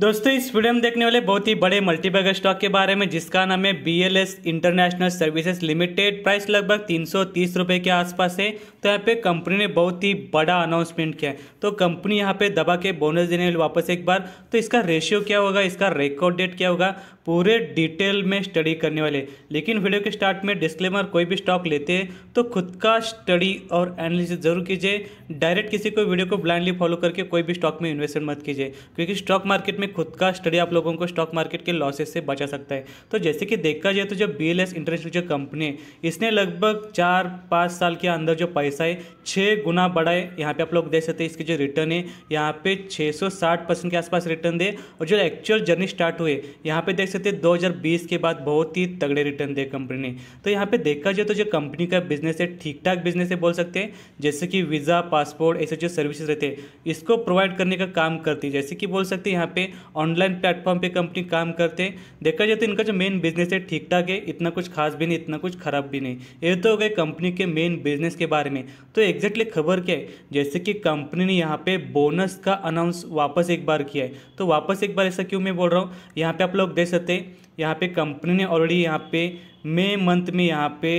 दोस्तों इस वीडियो में देखने वाले बहुत ही बड़े मल्टीबैगर स्टॉक के बारे में जिसका नाम है S international services limited price लगभग तीन सौ के आसपास है तो यहाँ पे कंपनी ने बहुत ही बड़ा अनाउंसमेंट किया है तो कंपनी यहाँ पे दबा के बोनस देने वाली वापस एक बार तो इसका रेशियो क्या होगा इसका रिकॉर्ड डेट क्या होगा पूरे डिटेल में स्टडी करने वाले लेकिन वीडियो के स्टार्ट में डिस्क्लेमर कोई भी स्टॉक लेते हैं तो खुद का स्टडी और एनालिसिस जरूर कीजिए डायरेक्ट किसी को वीडियो को ब्लाइंडली फॉलो करके कोई भी स्टॉक में इन्वेस्टमेंट मत कीजिए क्योंकि स्टॉक मार्केट में खुद का स्टडी आप लोगों को स्टॉक मार्केट के लॉसेस से बचा सकता है तो जैसे कि देखा जाए तो जो बी एल एस इंटरनेशनल जो कंपनी है इसने लगभग चार पाँच साल के अंदर जो पैसा है छः गुना बढ़ाए यहाँ पे आप लोग देख सकते हैं इसके जो रिटर्न है यहाँ पे 660 परसेंट के आसपास रिटर्न दे और जो एक्चुअल जर्नी स्टार्ट हुए यहाँ पे देख सकते हैं 2020 के बाद बहुत ही तगड़े रिटर्न दे कंपनी ने तो यहाँ पे देखा जाए तो जो कंपनी का बिजनेस है ठीक ठाक बिजनेस है बोल सकते हैं जैसे कि वीज़ा पासपोर्ट ऐसे जो सर्विसेज रहते हैं इसको प्रोवाइड करने का काम करती है जैसे कि बोल सकते हैं यहाँ पे ऑनलाइन प्लेटफॉर्म पे कंपनी काम करते हैं देखा जाए तो इनका जो मेन बिजनेस है ठीक ठाक है इतना कुछ खास भी नहीं इतना कुछ खराब भी नहीं ये तो हो गए कंपनी के मेन बिजनेस के बारे में तो एग्जैक्टली खबर क्या है जैसे कि कंपनी ने यहाँ पे बोनस का अनाउंस वापस एक बार किया है तो वापस एक बार ऐसा क्यों मैं बोल रहा हूँ यहाँ पे आप लोग देख सकते हैं यहाँ पे कंपनी ने ऑलरेडी यहाँ पे मे मंथ में यहाँ पे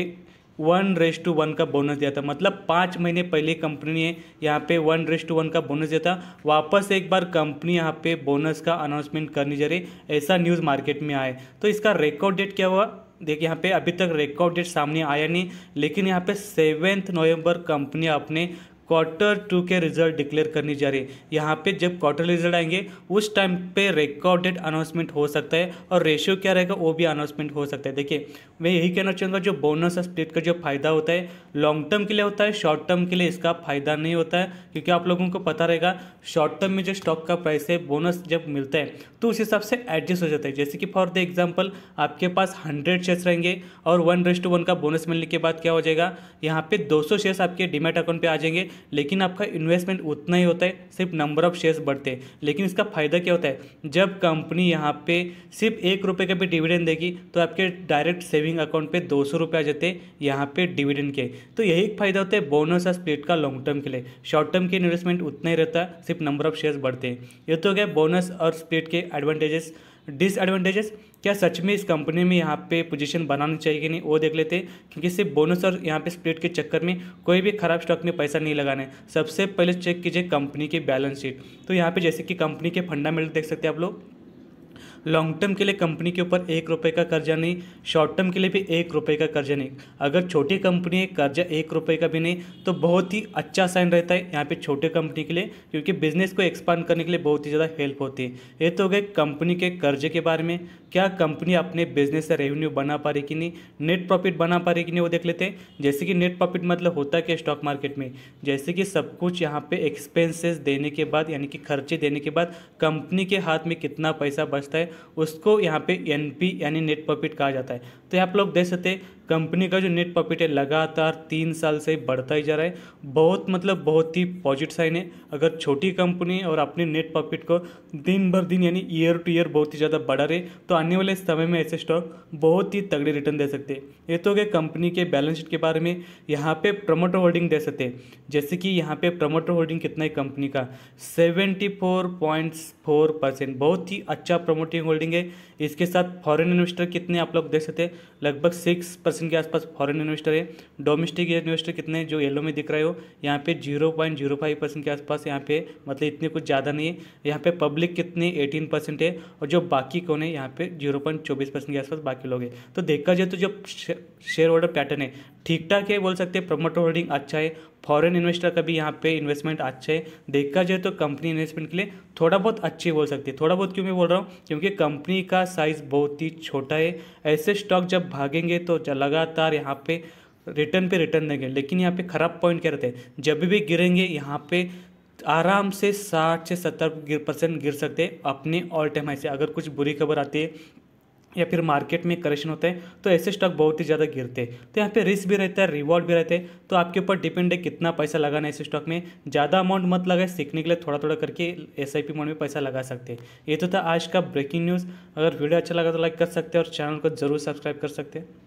वन रेस टू वन का बोनस दिया था मतलब पाँच महीने पहले कंपनी ने यहाँ पे वन रेस टू वन का बोनस दिया था वापस एक बार कंपनी यहाँ पे बोनस का अनाउंसमेंट करने जा रही ऐसा न्यूज़ मार्केट में आए तो इसका रिकॉर्ड डेट क्या हुआ देखिए यहाँ पे अभी तक रिकॉर्ड डेट सामने आया नहीं लेकिन यहाँ पे सेवेंथ नवंबर कंपनी अपने क्वार्टर टू के रिजल्ट डिक्लेयर करनी जा रही है यहाँ पे जब क्वार्टर रिजल्ट आएंगे उस टाइम पे रिकॉर्डेड अनाउंसमेंट हो सकता है और रेशियो क्या रहेगा वो भी अनाउंसमेंट हो सकता है देखिए मैं यही कहना चाहूँगा जो बोनस और स्प्लिट का जो फायदा होता है लॉन्ग टर्म के लिए होता है शॉर्ट टर्म के लिए इसका फायदा नहीं होता है क्योंकि आप लोगों को पता रहेगा शॉर्ट टर्म में जो स्टॉक का प्राइस है बोनस जब मिलता है तो उस हिसाब से एडजस्ट हो जाता है जैसे कि फॉर द एग्जाम्पल आपके पास हंड्रेड शेयर्स रहेंगे और वन रेस्ट वन का बोनस मिलने के बाद क्या हो जाएगा यहाँ पे दो शेयर्स आपके डिमेट अकाउंट पर आ जाएंगे लेकिन आपका इन्वेस्टमेंट उतना ही होता है सिर्फ नंबर ऑफ शेयर्स बढ़ते हैं लेकिन इसका फ़ायदा क्या होता है जब कंपनी यहाँ पे सिर्फ एक रुपये का भी डिविडेंड देगी तो आपके डायरेक्ट सेविंग अकाउंट पे दो सौ रुपये आ जाते हैं यहाँ पे डिविडेंड के तो यही एक फ़ायदा होता है बोनस और स्प्लिट का लॉन्ग टर्म के लिए शॉर्ट टर्म के इन्वेस्टमेंट उतना ही रहता है सिर्फ नंबर ऑफ शेयर्स बढ़ते हैं ये तो हो गया बोनस और स्प्लिट के एडवांटेजेस डिसएडवांटेजेस क्या सच में इस कंपनी में यहाँ पे पोजीशन बनानी चाहिए कि नहीं वो देख लेते क्योंकि सिर्फ बोनस और यहाँ पे स्प्लिट के चक्कर में कोई भी खराब स्टॉक में पैसा नहीं लगाना है सबसे पहले चेक कीजिए कंपनी की बैलेंस शीट तो यहाँ पे जैसे कि कंपनी के फंडामेंटल देख सकते हैं आप लोग लॉन्ग टर्म के लिए कंपनी के ऊपर एक रुपये का कर्जा नहीं शॉर्ट टर्म के लिए भी एक रुपये का कर्जा नहीं अगर छोटी कंपनी है कर्जा एक रुपये का भी नहीं तो बहुत ही अच्छा साइन रहता है यहाँ पे छोटे कंपनी के लिए क्योंकि बिजनेस को एक्सपांड करने के लिए बहुत ही ज़्यादा हेल्प होती है ये तो हो गए कंपनी के कर्जे के बारे में क्या कंपनी अपने बिजनेस से रेवेन्यू बना पा रही कि नहीं नेट प्रॉफिट बना पा रही कि नहीं वो देख लेते हैं जैसे कि नेट प्रॉफिट मतलब होता है कि स्टॉक मार्केट में जैसे कि सब कुछ यहाँ पे एक्सपेंसेस देने के बाद यानी कि खर्चे देने के बाद कंपनी के हाथ में कितना पैसा बचता है उसको यहाँ पे एन यानी नेट प्रॉफिट कहा जाता है तो आप लोग देख सकते कंपनी का जो नेट प्रॉफिट है लगातार तीन साल से बढ़ता ही जा रहा है बहुत मतलब बहुत ही पॉजिटिव साइन है अगर छोटी कंपनी और अपने नेट प्रॉफिट को दिन भर दिन यानी ईयर टू ईयर बहुत ही ज़्यादा बढ़ा रहे तो आने वाले समय में ऐसे स्टॉक बहुत ही तगड़े रिटर्न दे सकते हैं ये तो गए कंपनी के बैलेंस शीट के बारे में यहाँ पे प्रमोटर होल्डिंग दे सकते हैं जैसे कि यहाँ पे प्रमोटर होल्डिंग कितना है कंपनी का seventy four point four percent बहुत ही अच्छा प्रमोटिंग होल्डिंग है इसके साथ फॉरन इन्वेस्टर कितने आप लोग दे सकते हैं लगभग सिक्स परसेंट के आसपास फॉरेन इन्वेस्टर है डोमेस्टिक इन्वेस्टर कितने जो येलो में दिख रहे हो यहाँ पे zero point zero five percent के आसपास यहाँ पे मतलब इतने कुछ ज़्यादा नहीं है यहाँ पे पब्लिक कितने एटीन परसेंट है और जो बाकी कौन है यहाँ पे जीरो पॉइंट चौबीस परसेंट के आसपास बाकी लोग हैं तो देखा जाए तो जो शेयर होल्डर पैटर्न है ठीक ठाक है बोल सकते हैं प्रमोटर होल्डिंग अच्छा है फॉरेन इन्वेस्टर का भी यहाँ पे इन्वेस्टमेंट अच्छा है देखा जाए तो कंपनी इन्वेस्टमेंट के लिए थोड़ा बहुत अच्छी बोल सकती है थोड़ा बहुत क्यों मैं बोल रहा हूँ क्योंकि कंपनी का साइज़ बहुत ही छोटा है ऐसे स्टॉक जब भागेंगे तो लगातार यहाँ पे रिटर्न पे रिटर्न देंगे लेकिन यहाँ पे खराब पॉइंट क्या रहता है जब भी गिरेंगे यहाँ पे आराम से साठ से सत्तर परसेंट गिर सकते हैं अपने ऑल टाइम हाई से अगर कुछ बुरी खबर आती है या फिर मार्केट में करेक्शन होता है तो ऐसे स्टॉक बहुत ही ज़्यादा गिरते हैं तो यहाँ पे रिस्क भी रहता है रिवॉर्ड भी रहते हैं तो आपके ऊपर डिपेंड है कितना पैसा लगाना है ऐसे स्टॉक में ज़्यादा अमाउंट मत लगाए सीखने के लिए थोड़ा थोड़ा करके एस आई पी में पैसा लगा सकते हैं ये तो था आज का ब्रेकिंग न्यूज़ अगर वीडियो अच्छा लगा तो लाइक कर सकते हैं और चैनल को जरूर सब्सक्राइब कर सकते हैं